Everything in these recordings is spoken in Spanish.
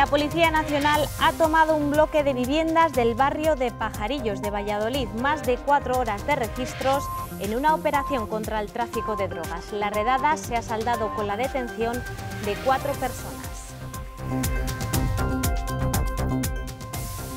La Policía Nacional ha tomado un bloque de viviendas del barrio de Pajarillos de Valladolid, más de cuatro horas de registros en una operación contra el tráfico de drogas. La redada se ha saldado con la detención de cuatro personas.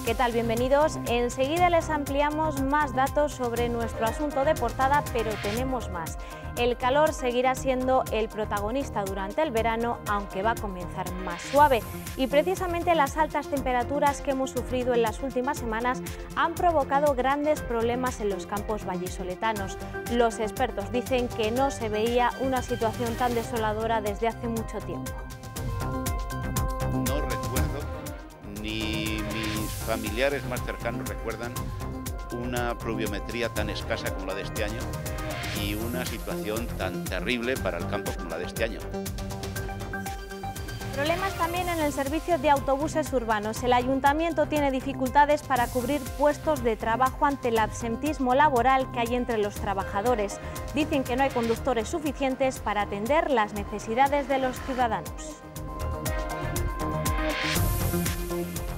¿Qué tal? Bienvenidos. Enseguida les ampliamos más datos sobre nuestro asunto de portada, pero tenemos más. El calor seguirá siendo el protagonista durante el verano, aunque va a comenzar más suave. Y precisamente las altas temperaturas que hemos sufrido en las últimas semanas han provocado grandes problemas en los campos vallisoletanos. Los expertos dicen que no se veía una situación tan desoladora desde hace mucho tiempo. No recuerdo, ni mis familiares más cercanos recuerdan una pluviometría tan escasa como la de este año y una situación tan terrible para el campo como la de este año. Problemas también en el servicio de autobuses urbanos. El ayuntamiento tiene dificultades para cubrir puestos de trabajo ante el absentismo laboral que hay entre los trabajadores. Dicen que no hay conductores suficientes para atender las necesidades de los ciudadanos.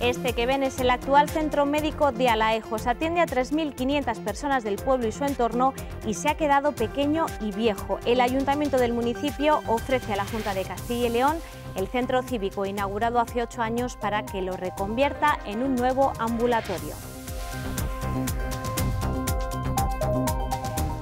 Este que ven es el actual centro médico de Alaejos. Atiende a 3.500 personas del pueblo y su entorno y se ha quedado pequeño y viejo. El ayuntamiento del municipio ofrece a la Junta de Castilla y León el centro cívico inaugurado hace ocho años para que lo reconvierta en un nuevo ambulatorio.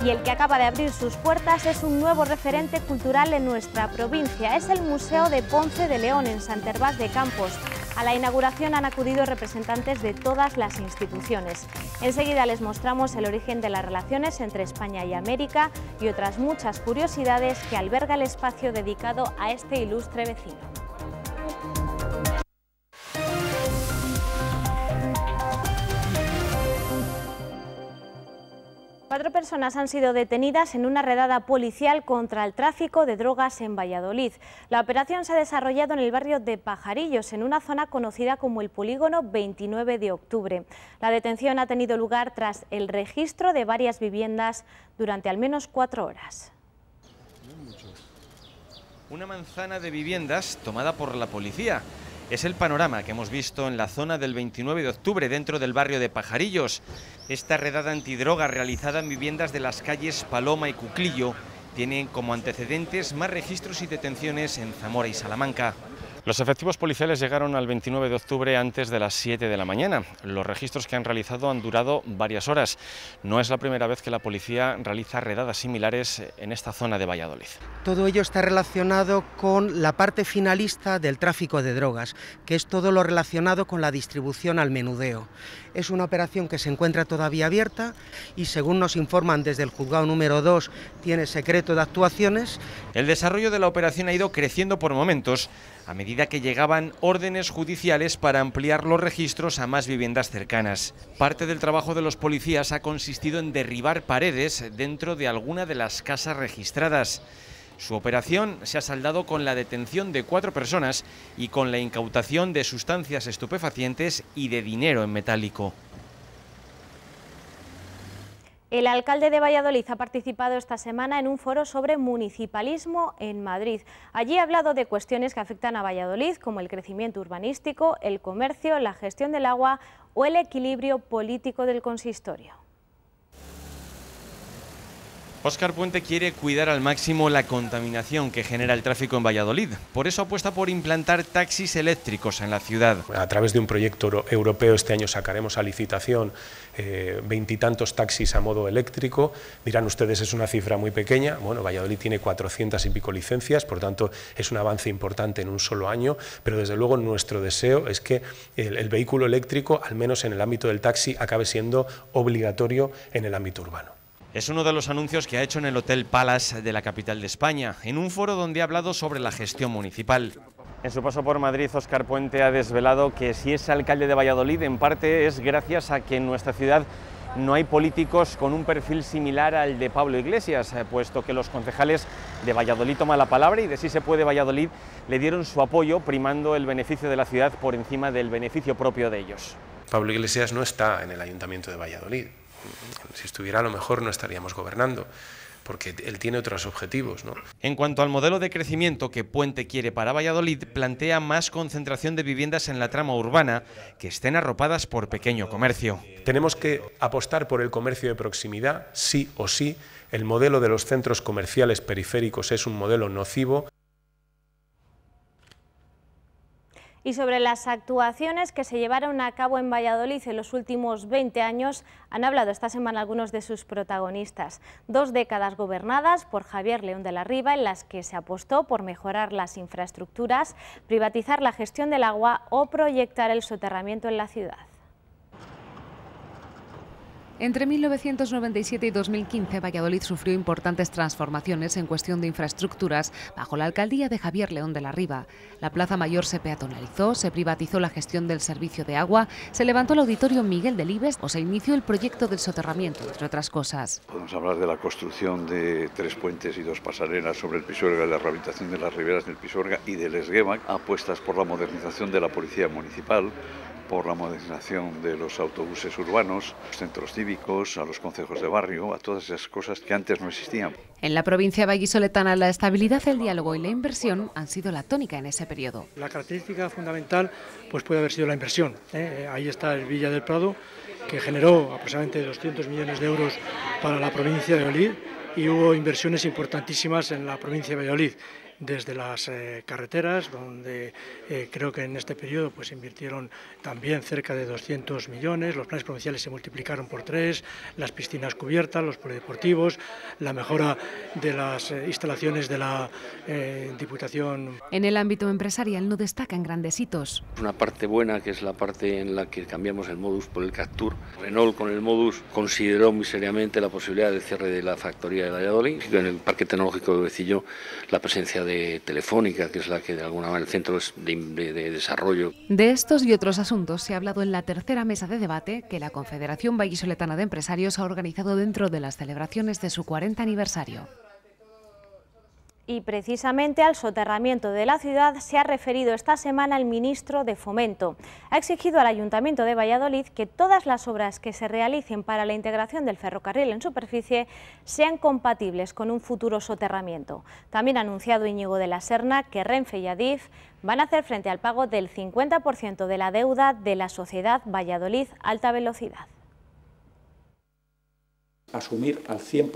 y el que acaba de abrir sus puertas es un nuevo referente cultural en nuestra provincia. Es el Museo de Ponce de León en Santervás de Campos. A la inauguración han acudido representantes de todas las instituciones. Enseguida les mostramos el origen de las relaciones entre España y América y otras muchas curiosidades que alberga el espacio dedicado a este ilustre vecino. Cuatro personas han sido detenidas en una redada policial contra el tráfico de drogas en Valladolid. La operación se ha desarrollado en el barrio de Pajarillos, en una zona conocida como el polígono 29 de octubre. La detención ha tenido lugar tras el registro de varias viviendas durante al menos cuatro horas. Una manzana de viviendas tomada por la policía. Es el panorama que hemos visto en la zona del 29 de octubre dentro del barrio de Pajarillos. Esta redada antidroga realizada en viviendas de las calles Paloma y Cuclillo tiene como antecedentes más registros y detenciones en Zamora y Salamanca. Los efectivos policiales llegaron al 29 de octubre antes de las 7 de la mañana. Los registros que han realizado han durado varias horas. No es la primera vez que la policía realiza redadas similares en esta zona de Valladolid. Todo ello está relacionado con la parte finalista del tráfico de drogas, que es todo lo relacionado con la distribución al menudeo. Es una operación que se encuentra todavía abierta y según nos informan desde el juzgado número 2 tiene secreto de actuaciones. El desarrollo de la operación ha ido creciendo por momentos a medida que llegaban órdenes judiciales para ampliar los registros a más viviendas cercanas. Parte del trabajo de los policías ha consistido en derribar paredes dentro de alguna de las casas registradas. Su operación se ha saldado con la detención de cuatro personas y con la incautación de sustancias estupefacientes y de dinero en metálico. El alcalde de Valladolid ha participado esta semana en un foro sobre municipalismo en Madrid. Allí ha hablado de cuestiones que afectan a Valladolid, como el crecimiento urbanístico, el comercio, la gestión del agua o el equilibrio político del consistorio. Oscar Puente quiere cuidar al máximo la contaminación que genera el tráfico en Valladolid. Por eso apuesta por implantar taxis eléctricos en la ciudad. A través de un proyecto europeo este año sacaremos a licitación eh, veintitantos taxis a modo eléctrico. Dirán ustedes es una cifra muy pequeña. Bueno, Valladolid tiene 400 y pico licencias, por tanto es un avance importante en un solo año, pero desde luego nuestro deseo es que el vehículo eléctrico, al menos en el ámbito del taxi, acabe siendo obligatorio en el ámbito urbano. Es uno de los anuncios que ha hecho en el Hotel Palace de la capital de España, en un foro donde ha hablado sobre la gestión municipal. En su paso por Madrid, Oscar Puente ha desvelado que si es alcalde de Valladolid, en parte es gracias a que en nuestra ciudad no hay políticos con un perfil similar al de Pablo Iglesias, eh, puesto que los concejales de Valladolid toman la palabra y de Si se puede Valladolid le dieron su apoyo, primando el beneficio de la ciudad por encima del beneficio propio de ellos. Pablo Iglesias no está en el Ayuntamiento de Valladolid, si estuviera a lo mejor no estaríamos gobernando, porque él tiene otros objetivos. En cuanto al modelo de crecimiento que Puente quiere para Valladolid, plantea más concentración de viviendas en la trama urbana que estén arropadas por pequeño comercio. Tenemos que apostar por el comercio de proximidad, sí o sí. El modelo de los centros comerciales periféricos es un modelo nocivo y sobre las actuaciones que se llevaron a cabo en Valladolid en los últimos 20 años han hablado esta semana algunos de sus protagonistas. Dos décadas gobernadas por Javier León de la Riva en las que se apostó por mejorar las infraestructuras, privatizar la gestión del agua o proyectar el soterramiento en la ciudad. Entre 1997 y 2015, Valladolid sufrió importantes transformaciones en cuestión de infraestructuras bajo la alcaldía de Javier León de la Riva. La Plaza Mayor se peatonalizó, se privatizó la gestión del servicio de agua, se levantó el auditorio Miguel Delibes o se inició el proyecto del soterramiento, entre otras cosas. Podemos hablar de la construcción de tres puentes y dos pasarelas sobre el Pisuerga, la rehabilitación de las riberas del Pisuerga y del esguema, apuestas por la modernización de la policía municipal, por la modernización de los autobuses urbanos, los centros cívicos, a los consejos de barrio, a todas esas cosas que antes no existían. En la provincia vallisoletana, la estabilidad, el diálogo y la inversión han sido la tónica en ese periodo. La característica fundamental pues puede haber sido la inversión. ¿eh? Ahí está el Villa del Prado, que generó aproximadamente 200 millones de euros para la provincia de Olid y hubo inversiones importantísimas en la provincia de Valladolid desde las eh, carreteras, donde eh, creo que en este periodo pues, invirtieron también cerca de 200 millones, los planes provinciales se multiplicaron por tres, las piscinas cubiertas, los polideportivos, la mejora de las eh, instalaciones de la Diputación. En el ámbito empresarial no destacan grandes hitos. Una parte buena, que es la parte en la que cambiamos el modus por el Captur. Renault con el modus consideró muy seriamente la posibilidad del cierre de la factoría de Valladolid, en el Parque Tecnológico de Becillo la presencia de Telefónica, que es la que de alguna manera el centro de, de, desarrollo. De estos y otros asuntos se ha hablado en la tercera mesa de debate que la Confederación Vallisoletana de Empresarios ha organizado dentro de las celebraciones de su 40 aniversario. Y precisamente al soterramiento de la ciudad se ha referido esta semana el ministro de Fomento. Ha exigido al Ayuntamiento de Valladolid que todas las obras que se realicen para la integración del ferrocarril en superficie sean compatibles con un futuro soterramiento. También ha anunciado Íñigo de la Serna que Renfe y Adif van a hacer frente al pago del 50% de la deuda de la sociedad Valladolid Alta Velocidad asumir al 100%,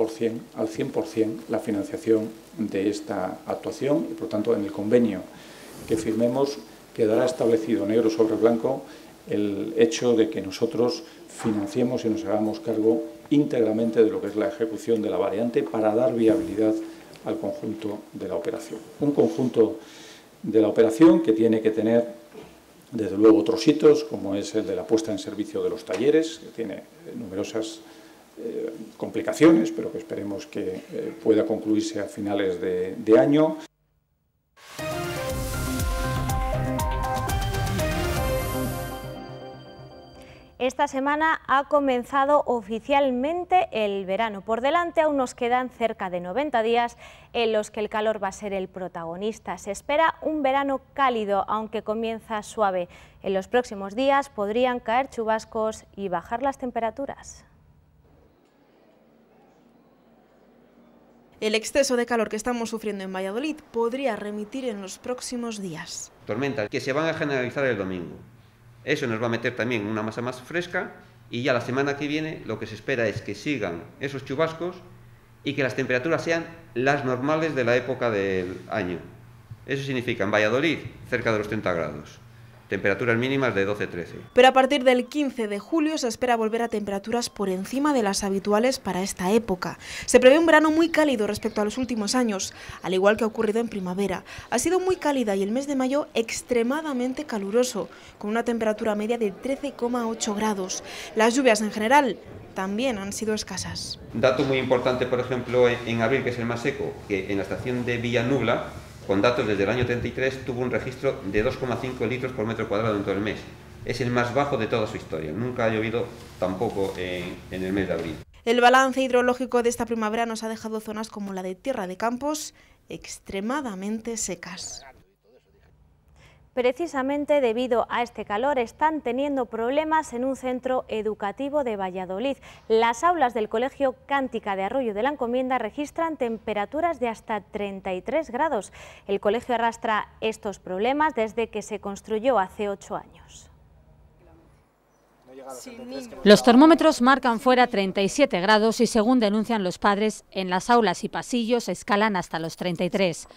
al la financiación de esta actuación y, por tanto, en el convenio que firmemos quedará establecido negro sobre blanco el hecho de que nosotros financiemos y nos hagamos cargo íntegramente de lo que es la ejecución de la variante para dar viabilidad al conjunto de la operación. Un conjunto de la operación que tiene que tener, desde luego, otros hitos, como es el de la puesta en servicio de los talleres, que tiene numerosas eh, complicaciones, pero que esperemos que eh, pueda concluirse a finales de año. Esta semana ha comenzado oficialmente el verano. Por delante aún nos quedan cerca de 90 días en los que el calor va a ser el protagonista. Se espera un verano cálido, aunque comienza suave. En los próximos días podrían caer chubascos y bajar las temperaturas. El exceso de calor que estamos sufriendo en Valladolid podría remitir en los próximos días. Tormentas que se van a generalizar el domingo. Eso nos va a meter también una masa más fresca y ya la semana que viene lo que se espera es que sigan esos chubascos y que las temperaturas sean las normales de la época del año. Eso significa en Valladolid cerca de los 30 grados temperaturas mínimas de 12-13. Pero a partir del 15 de julio se espera volver a temperaturas por encima de las habituales para esta época. Se prevé un verano muy cálido respecto a los últimos años, al igual que ha ocurrido en primavera. Ha sido muy cálida y el mes de mayo extremadamente caluroso, con una temperatura media de 13,8 grados. Las lluvias en general también han sido escasas. Dato muy importante, por ejemplo, en abril, que es el más seco, que en la estación de Villanubla con datos desde el año 33, tuvo un registro de 2,5 litros por metro cuadrado en todo el mes. Es el más bajo de toda su historia. Nunca ha llovido tampoco en, en el mes de abril. El balance hidrológico de esta primavera nos ha dejado zonas como la de Tierra de Campos extremadamente secas. Precisamente debido a este calor están teniendo problemas en un centro educativo de Valladolid. Las aulas del Colegio Cántica de Arroyo de la Encomienda registran temperaturas de hasta 33 grados. El colegio arrastra estos problemas desde que se construyó hace ocho años. Los termómetros marcan fuera 37 grados y según denuncian los padres, en las aulas y pasillos escalan hasta los 33.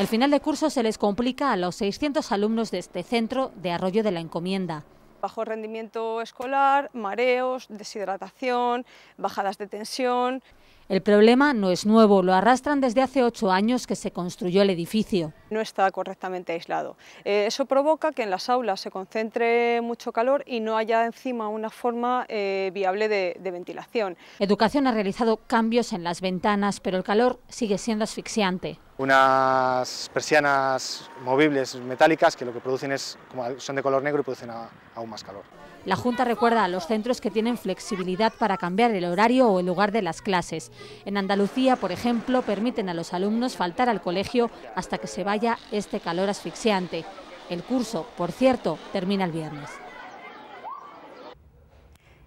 El final de curso se les complica a los 600 alumnos de este centro de Arroyo de la Encomienda bajo rendimiento escolar, mareos, deshidratación, bajadas de tensión. El problema no es nuevo, lo arrastran desde hace ocho años que se construyó el edificio. No está correctamente aislado. Eh, eso provoca que en las aulas se concentre mucho calor y no haya encima una forma eh, viable de, ventilación. Educación ha realizado cambios en las ventanas, pero el calor sigue siendo asfixiante unas persianas movibles metálicas que lo que producen es, como son de color negro y producen aún más calor. La Junta recuerda a los centros que tienen flexibilidad para cambiar el horario o el lugar de las clases. En Andalucía, por ejemplo, permiten a los alumnos faltar al colegio hasta que se vaya este calor asfixiante. El curso, por cierto, termina el viernes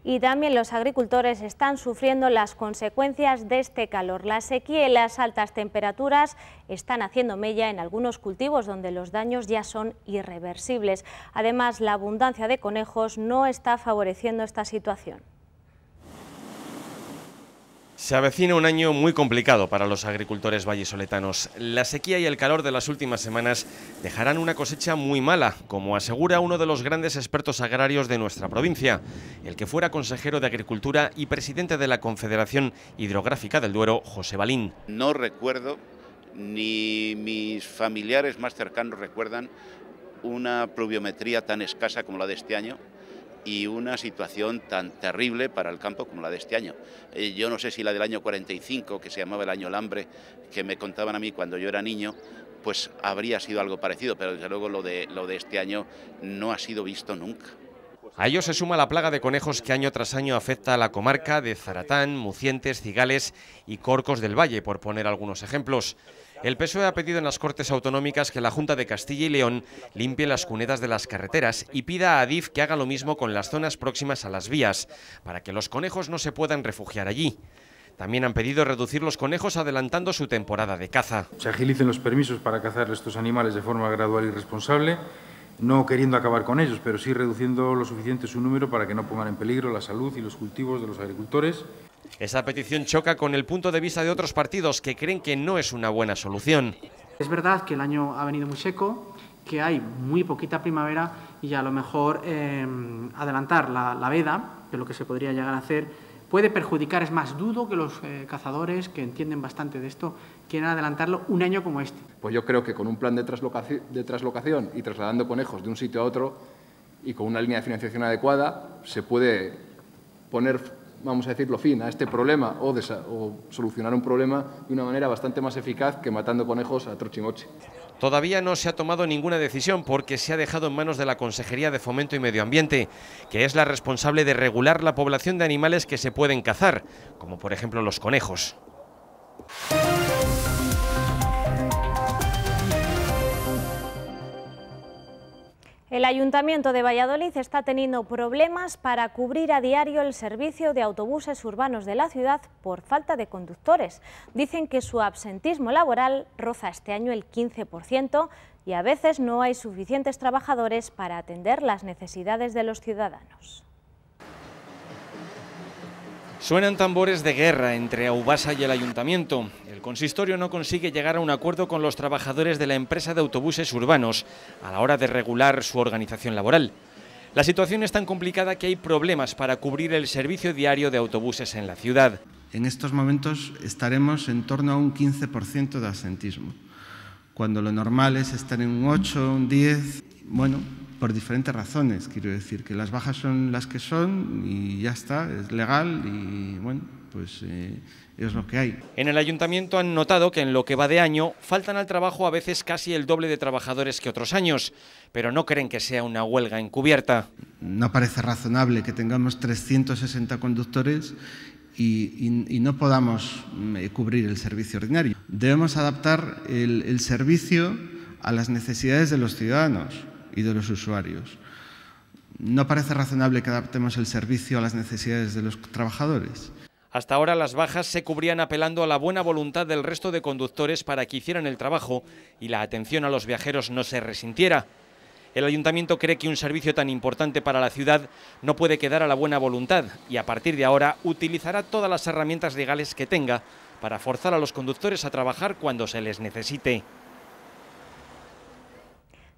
y también los agricultores están sufriendo las consecuencias de este calor. La sequía y las altas temperaturas están haciendo mella en algunos cultivos donde los daños ya son irreversibles. Además, la abundancia de conejos no está favoreciendo esta situación. Se avecina un año muy complicado para los agricultores vallisoletanos. La sequía y el calor de las últimas semanas dejarán una cosecha muy mala, como asegura uno de los grandes expertos agrarios de nuestra provincia, el que fuera consejero de Agricultura y presidente de la Confederación Hidrográfica del Duero, José Balín. No recuerdo, ni mis familiares más cercanos recuerdan, una pluviometría tan escasa como la de este año y una situación tan terrible para el campo como la de este año. Eh, yo no sé si la del año 45, que se llamaba el año hambre que me contaban a mí cuando yo era niño, pues habría sido algo parecido, pero desde luego lo de, lo de este año no ha sido visto nunca. A ello se suma la plaga de conejos que año tras año afecta a la comarca de Zaratán, Mucientes, Cigales y Corcos del Valle, por poner algunos ejemplos. El PSOE ha pedido en las Cortes Autonómicas que la Junta de Castilla y León limpie las cunetas de las carreteras y pida a Adif que haga lo mismo con las zonas próximas a las vías, para que los conejos no se puedan refugiar allí. También han pedido reducir los conejos adelantando su temporada de caza. Se agilicen los permisos para cazar estos animales de forma gradual y responsable no queriendo acabar con ellos, pero sí reduciendo lo suficiente su número para que no pongan en peligro la salud y los cultivos de los agricultores. Esa petición choca con el punto de vista de otros partidos que creen que no es una buena solución. Es verdad que el año ha venido muy seco, que hay muy poquita primavera y a lo mejor eh, adelantar la, la veda, que es lo que se podría llegar a hacer, puede perjudicar. Es más, dudo que los eh, cazadores, que entienden bastante de esto, quieran adelantarlo un año como este. Pues yo creo que con un plan de, traslocación y trasladando conejos de un sitio a otro y con una línea de financiación adecuada, se puede poner, vamos a decirlo, fin a este problema o, o solucionar un problema de una manera bastante más eficaz que matando conejos a trochimoche. Todavía no se ha tomado ninguna decisión porque se ha dejado en manos de la Consejería de Fomento y Medio Ambiente, que es la responsable de regular la población de animales que se pueden cazar, como por ejemplo los conejos. El Ayuntamiento de Valladolid está teniendo problemas para cubrir a diario el servicio de autobuses urbanos de la ciudad por falta de conductores. Dicen que su absentismo laboral roza este año el 15% y a veces no hay suficientes trabajadores para atender las necesidades de los ciudadanos. Suenan tambores de guerra entre Aubasa y el ayuntamiento. El consistorio no consigue llegar a un acuerdo con los trabajadores de la empresa de autobuses urbanos a la hora de regular su organización laboral. La situación es tan complicada que hay problemas para cubrir el servicio diario de autobuses en la ciudad. En estos momentos estaremos en torno a un 15% de asentismo, cuando lo normal es estar en un 8, un 10. Bueno, por diferentes razones, quiero decir, que las bajas son las que son y ya está, es legal y bueno, pues eh, es lo que hay. En el ayuntamiento han notado que en lo que va de año faltan al trabajo a veces casi el doble de trabajadores que otros años, pero no creen que sea una huelga encubierta. No parece razonable que tengamos 360 conductores y, no podamos mm, eh, cubrir el servicio ordinario. Debemos adaptar el servicio a las necesidades de los ciudadanos y de los usuarios. No parece razonable que adaptemos el servicio a las necesidades de los trabajadores. Hasta ahora las bajas se cubrían apelando a la buena voluntad del resto de conductores para que hicieran el trabajo y la atención a los viajeros no se resintiera. El ayuntamiento cree que un servicio tan importante para la ciudad no puede quedar a la buena voluntad y a partir de ahora utilizará todas las herramientas legales que tenga para forzar a los conductores a trabajar cuando se les necesite.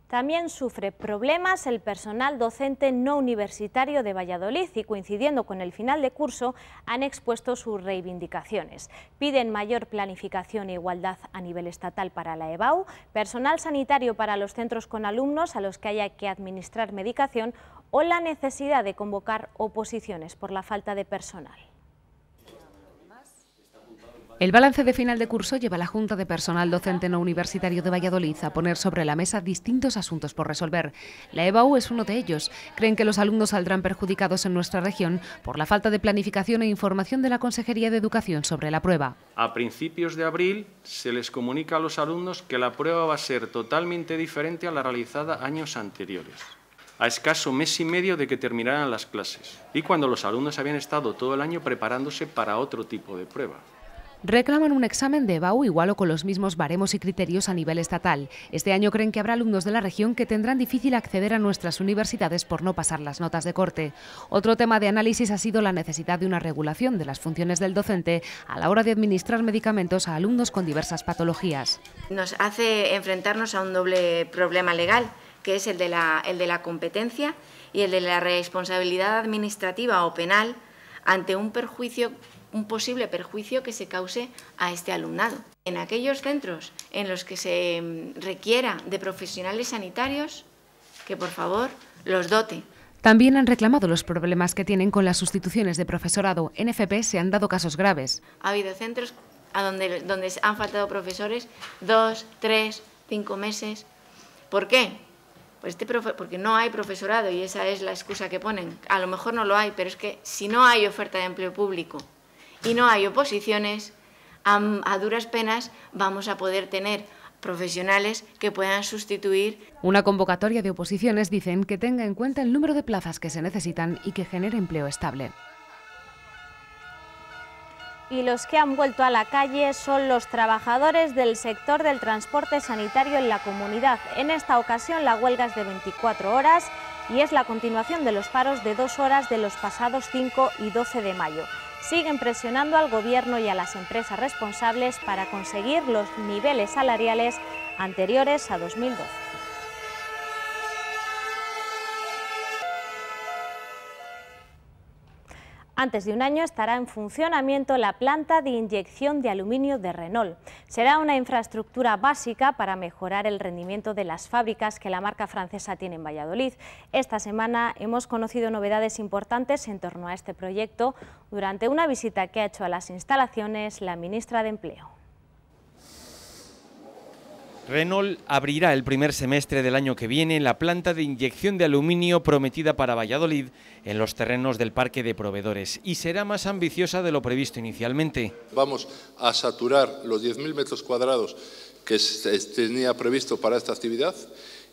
También sufre problemas el personal docente no universitario de Valladolid y coincidiendo con el final de curso han expuesto sus reivindicaciones. Piden mayor planificación e igualdad a nivel estatal para la EBAU, personal sanitario para los centros con alumnos a los que haya que administrar medicación o la necesidad de convocar oposiciones por la falta de personal. El balance de final de curso lleva a la Junta de Personal Docente No Universitario de Valladolid a poner sobre la mesa distintos asuntos por resolver. La EBAU es uno de ellos. Creen que los alumnos saldrán perjudicados en nuestra región por la falta de planificación e información de la Consejería de Educación sobre la prueba. A principios de abril se les comunica a los alumnos que la prueba va a ser totalmente diferente a la realizada años anteriores a escaso mes y medio de que terminaran las clases y cuando los alumnos habían estado todo el año preparándose para otro tipo de prueba reclaman un examen de EBAU igual o con los mismos baremos y criterios a nivel estatal. Este año creen que habrá alumnos de la región que tendrán difícil acceder a nuestras universidades por no pasar las notas de corte. Otro tema de análisis ha sido la necesidad de una regulación de las funciones del docente a la hora de administrar medicamentos a alumnos con diversas patologías. Nos hace enfrentarnos a un doble problema legal que es el de la, el de la competencia y el de la responsabilidad administrativa o penal ante un perjuicio un posible perjuicio que se cause a este alumnado. En aquellos centros en los que se mm, requiera de profesionales sanitarios, que por favor los dote. También han reclamado los problemas que tienen con las sustituciones de profesorado. En FP se han dado casos graves. Ha habido centros a donde, donde han faltado profesores dos, tres, cinco meses. ¿Por qué? Pues este porque no hay profesorado y esa es la excusa que ponen. A lo mejor no lo hay, pero es que si no hay oferta de empleo público y no hay oposiciones, a, duras penas vamos a poder tener profesionales que puedan sustituir. Una convocatoria de oposiciones dicen que tenga en cuenta el número de plazas que se necesitan y que genere empleo estable. Y los que han vuelto a la calle son los trabajadores del sector del transporte sanitario en la comunidad. En esta ocasión la huelga es de 24 horas y es la continuación de los paros de dos horas de los pasados 5 y 12 de mayo siguen presionando al Gobierno y a las empresas responsables para conseguir los niveles salariales anteriores a 2012. Antes de un año estará en funcionamiento la planta de inyección de aluminio de Renault. Será una infraestructura básica para mejorar el rendimiento de las fábricas que la marca francesa tiene en Valladolid. Esta semana hemos conocido novedades importantes en torno a este proyecto durante una visita que ha hecho a las instalaciones la ministra de Empleo. Renault abrirá el primer semestre del año que viene la planta de inyección de aluminio prometida para Valladolid en los terrenos del parque de proveedores y será más ambiciosa de lo previsto inicialmente. Vamos a saturar los 10.000 metros cuadrados que se tenía previsto para esta actividad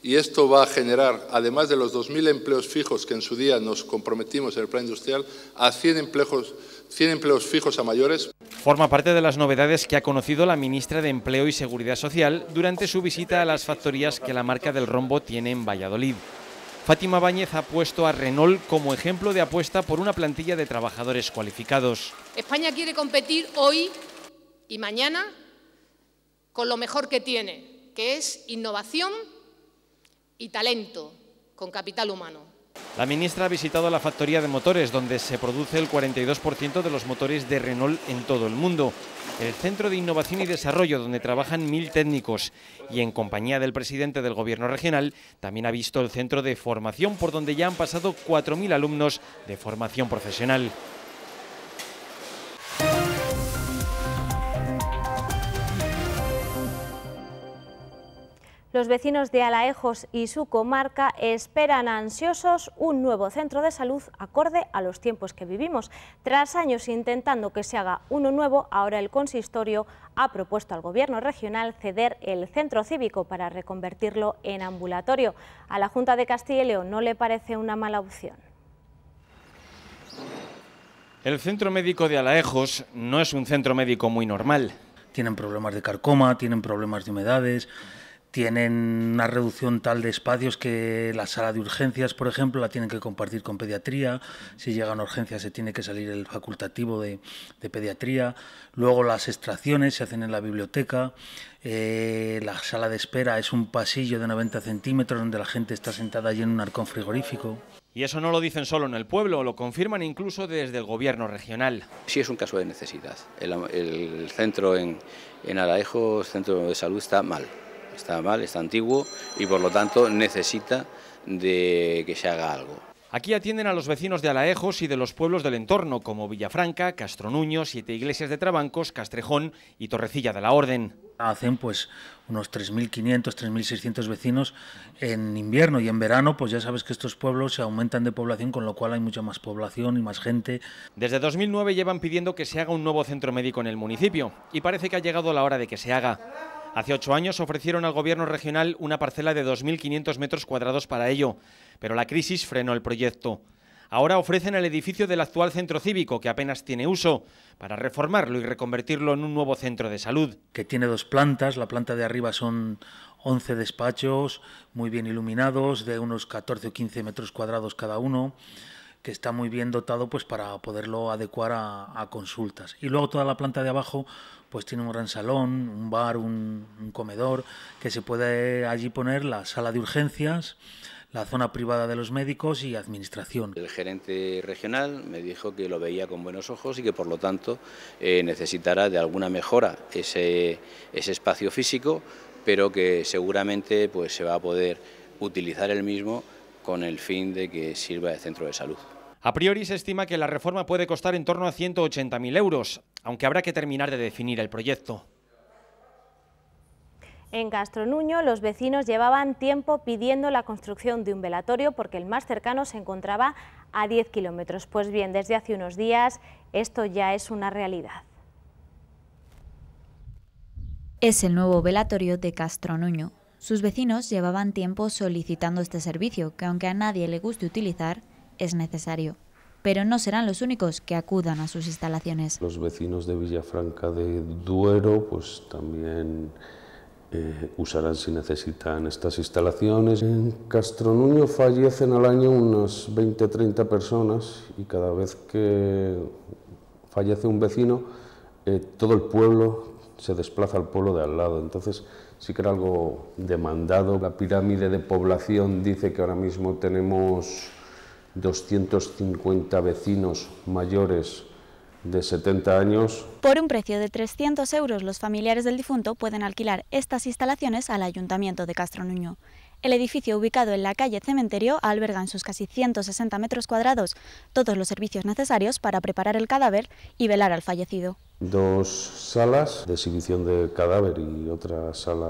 y esto va a generar, además de los 2.000 empleos fijos que en su día nos comprometimos en el plan industrial, a 100 empleos, 100 empleos fijos a mayores. Forma parte de las novedades que ha conocido la ministra de Empleo y Seguridad Social durante su visita a las factorías que la marca del rombo tiene en Valladolid. Fátima Báñez ha puesto a Renault como ejemplo de apuesta por una plantilla de trabajadores cualificados. España quiere competir hoy y mañana con lo mejor que tiene, que es innovación y talento con capital humano. La ministra ha visitado la factoría de motores, donde se produce el 42% de los motores de Renault en todo el mundo. El Centro de Innovación y Desarrollo, donde trabajan mil técnicos. Y en compañía del presidente del Gobierno regional, también ha visto el Centro de Formación, por donde ya han pasado 4.000 alumnos de formación profesional. Los vecinos de Alaejos y su comarca esperan ansiosos un nuevo centro de salud acorde a los tiempos que vivimos. Tras años intentando que se haga uno nuevo, ahora el consistorio ha propuesto al gobierno regional ceder el centro cívico para reconvertirlo en ambulatorio. A la Junta de Castilla y León no le parece una mala opción. El centro médico de Alaejos no es un centro médico muy normal. Tienen problemas de carcoma, tienen problemas de humedades, tienen una reducción tal de espacios que la sala de urgencias, por ejemplo, la tienen que compartir con pediatría. Si llegan urgencias se tiene que salir el facultativo de, pediatría. Luego las extracciones se hacen en la biblioteca. Eh, la sala de espera es un pasillo de 90 centímetros donde la gente está sentada allí en un arcón frigorífico. Y eso no lo dicen solo en el pueblo, lo confirman incluso desde el gobierno regional. Sí es un caso de necesidad. El, centro en, en Araejo, el centro de salud, está mal está mal, está antiguo y por lo tanto necesita de que se haga algo. Aquí atienden a los vecinos de Alaejos y de los pueblos del entorno, como Villafranca, Castronuño, Siete Iglesias de Trabancos, Castrejón y Torrecilla de la Orden. Hacen pues unos 3.500, 3.600 vecinos en invierno y en verano, pues ya sabes que estos pueblos se aumentan de población, con lo cual hay mucha más población y más gente. Desde 2009 llevan pidiendo que se haga un nuevo centro médico en el municipio y parece que ha llegado la hora de que se haga. Hace ocho años ofrecieron al gobierno regional una parcela de 2.500 metros cuadrados para ello, pero la crisis frenó el proyecto. Ahora ofrecen el edificio del actual centro cívico, que apenas tiene uso, para reformarlo y reconvertirlo en un nuevo centro de salud. Que tiene dos plantas, la planta de arriba son 11 despachos muy bien iluminados, de unos 14 o 15 metros cuadrados cada uno que está muy bien dotado pues para poderlo adecuar a, consultas. Y luego toda la planta de abajo pues tiene un gran salón, un bar, un, comedor, que se puede allí poner la sala de urgencias, la zona privada de los médicos y administración. El gerente regional me dijo que lo veía con buenos ojos y que por lo tanto eh, necesitará de alguna mejora ese, ese espacio físico, pero que seguramente pues, se va a poder utilizar el mismo con el fin de que sirva de centro de salud. A priori se estima que la reforma puede costar en torno a 180.000 euros, aunque habrá que terminar de definir el proyecto. En Castronuño, los vecinos llevaban tiempo pidiendo la construcción de un velatorio porque el más cercano se encontraba a 10 kilómetros. Pues bien, desde hace unos días esto ya es una realidad. Es el nuevo velatorio de Castronuño. Sus vecinos llevaban tiempo solicitando este servicio, que aunque a nadie le guste utilizar, es necesario. Pero no serán los únicos que acudan a sus instalaciones. Los vecinos de Villafranca de Duero pues también eh, usarán si necesitan estas instalaciones. En Castronuño fallecen al año unas 20-30 personas y cada vez que fallece un vecino, eh, todo el pueblo se desplaza al pueblo de al lado. Entonces sí que era algo demandado. La pirámide de población dice que ahora mismo tenemos 250 vecinos mayores de 70 años. Por un precio de 300 euros, los familiares del difunto pueden alquilar estas instalaciones al Ayuntamiento de Castro Nuño. El edificio ubicado en la calle Cementerio alberga en sus casi 160 metros cuadrados todos los servicios necesarios para preparar el cadáver y velar al fallecido. Dos salas de exhibición de cadáver y otra sala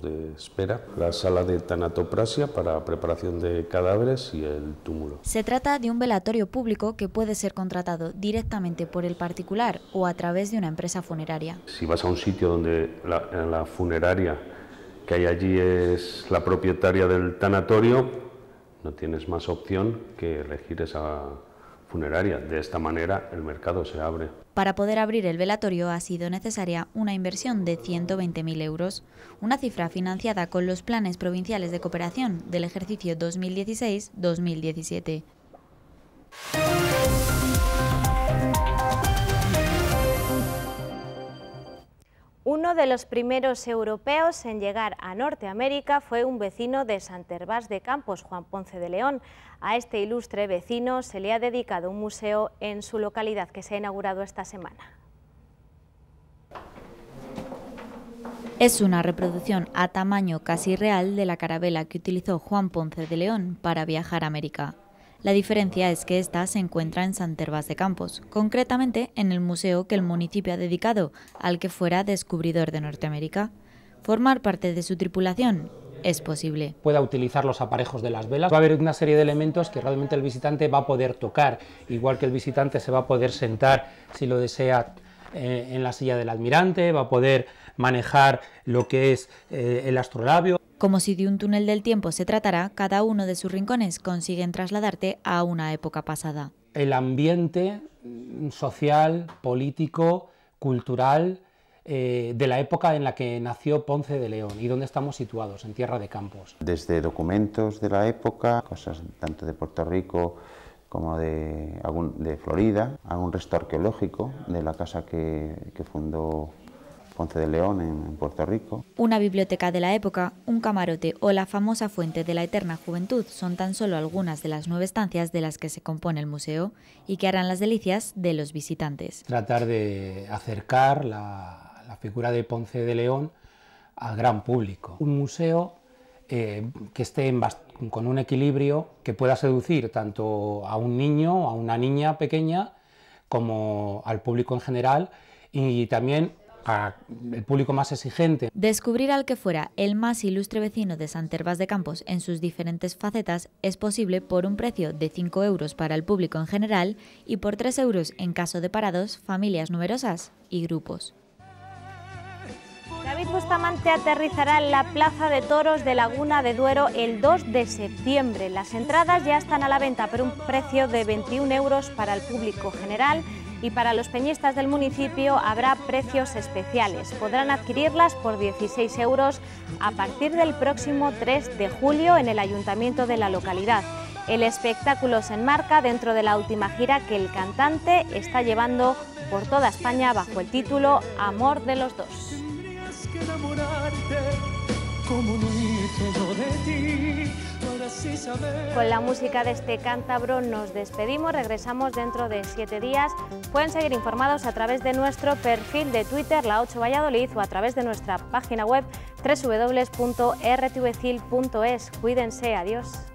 de espera, la sala de tanatoprasia para preparación de cadáveres y el túmulo. Se trata de un velatorio público que puede ser contratado directamente por el particular o a través de una empresa funeraria. Si vas a un sitio donde la funeraria que hay allí es la propietaria del tanatorio, no tienes más opción que elegir esa funeraria. De esta manera el mercado se abre. Para poder abrir el velatorio ha sido necesaria una inversión de 120.000 euros, una cifra financiada con los planes provinciales de cooperación del ejercicio 2016-2017. Uno de los primeros europeos en llegar a Norteamérica fue un vecino de Santervás de Campos, Juan Ponce de León. A este ilustre vecino se le ha dedicado un museo en su localidad que se ha inaugurado esta semana. Es una reproducción a tamaño casi real de la carabela que utilizó Juan Ponce de León para viajar a América. La diferencia es que esta se encuentra en San de Campos, concretamente en el museo que el municipio ha dedicado al que fuera descubridor de Norteamérica. Formar parte de su tripulación es posible. Pueda utilizar los aparejos de las velas. Va a haber una serie de elementos que realmente el visitante va a poder tocar, igual que el visitante se va a poder sentar, si lo desea, eh, en la silla del almirante, va a poder manejar lo que es eh, el astrolabio. Como si de un túnel del tiempo se tratara, cada uno de sus rincones consiguen trasladarte a una época pasada. El ambiente mm, social, político, cultural, eh, de la época en la que nació Ponce de León y donde estamos situados, en Tierra de Campos. Desde documentos de la época, cosas tanto de Puerto Rico como de, de Florida, algún resto arqueológico de la casa que, que fundó Ponce de León, en, Puerto Rico. Una biblioteca de la época, un camarote o la famosa fuente de la eterna juventud son tan solo algunas de las nueve estancias de las que se compone el museo y que harán las delicias de los visitantes. Tratar de acercar la, figura de Ponce de León al gran público. Un museo eh, que esté con un equilibrio que pueda seducir tanto a un niño, a una niña pequeña, como al público en general y también el público más exigente. Descubrir al que fuera el más ilustre vecino de Santervas de Campos en sus diferentes facetas es posible por un precio de 5 euros para el público en general y por 3 euros en caso de parados, familias numerosas y grupos. David Bustamante aterrizará en la Plaza de Toros de Laguna de Duero el 2 de septiembre. Las entradas ya están a la venta por un precio de 21 euros para el público general y para los peñistas del municipio habrá precios especiales. Podrán adquirirlas por 16 euros a partir del próximo 3 de julio en el ayuntamiento de la localidad. El espectáculo se enmarca dentro de la última gira que el cantante está llevando por toda España bajo el título Amor de los Dos. Con la música de este cántabro nos despedimos, regresamos dentro de siete días. Pueden seguir informados a través de nuestro perfil de Twitter, la 8 Valladolid, o a través de nuestra página web www.rtvcil.es. Cuídense, adiós.